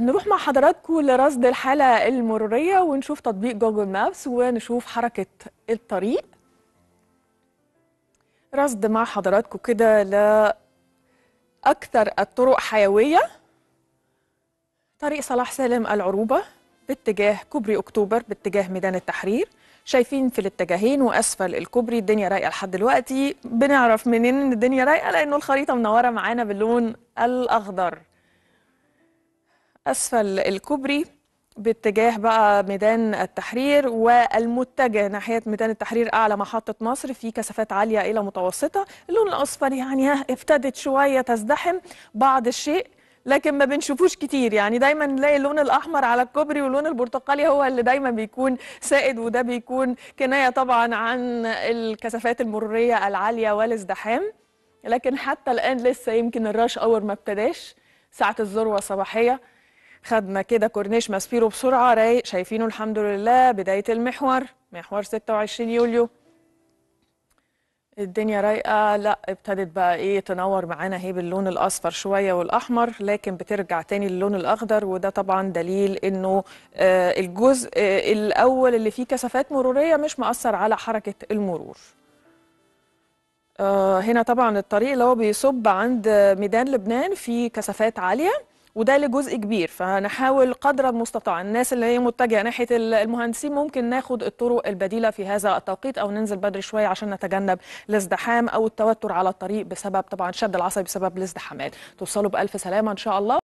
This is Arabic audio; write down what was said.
نروح مع حضراتكم لرصد الحالة المرورية ونشوف تطبيق جوجل مابس ونشوف حركة الطريق رصد مع حضراتكم كده لأكثر الطرق حيوية طريق صلاح سالم العروبة باتجاه كوبري أكتوبر باتجاه ميدان التحرير شايفين في الاتجاهين واسفل الكوبري الدنيا رايقه لحد دلوقتي بنعرف منين ان الدنيا رايقه لانه الخريطه منوره معانا باللون الاخضر أسفل الكوبري باتجاه بقى ميدان التحرير والمتجه ناحية ميدان التحرير أعلى محطة مصر في كثافات عالية إلى متوسطة اللون الأصفر يعني ابتدت شوية تزدحم بعض الشيء لكن ما بنشوفوش كتير يعني دايما نلاقي اللون الاحمر على الكوبري واللون البرتقالي هو اللي دايما بيكون سائد وده بيكون كنايه طبعا عن الكثافات المروريه العاليه والازدحام لكن حتى الان لسه يمكن الراش اور ما ابتداش ساعه الذروه الصباحيه خدنا كده كورنيش ماسبيرو بسرعه رايق شايفينه الحمد لله بدايه المحور محور 26 يوليو الدنيا رايقه لا ابتدت بقى ايه تنور معانا اهي باللون الاصفر شويه والاحمر لكن بترجع تاني للون الاخضر وده طبعا دليل انه آه الجزء آه الاول اللي فيه كثافات مروريه مش مأثر على حركه المرور آه هنا طبعا الطريق اللي هو بيصب عند ميدان لبنان فيه كثافات عاليه وده لجزء كبير فهنحاول قدر المستطاع الناس اللي هي متجهه ناحيه المهندسين ممكن ناخد الطرق البديله في هذا التوقيت او ننزل بدري شويه عشان نتجنب الازدحام او التوتر على الطريق بسبب طبعا شد العصبي بسبب الازدحامات توصلوا بالف سلامه ان شاء الله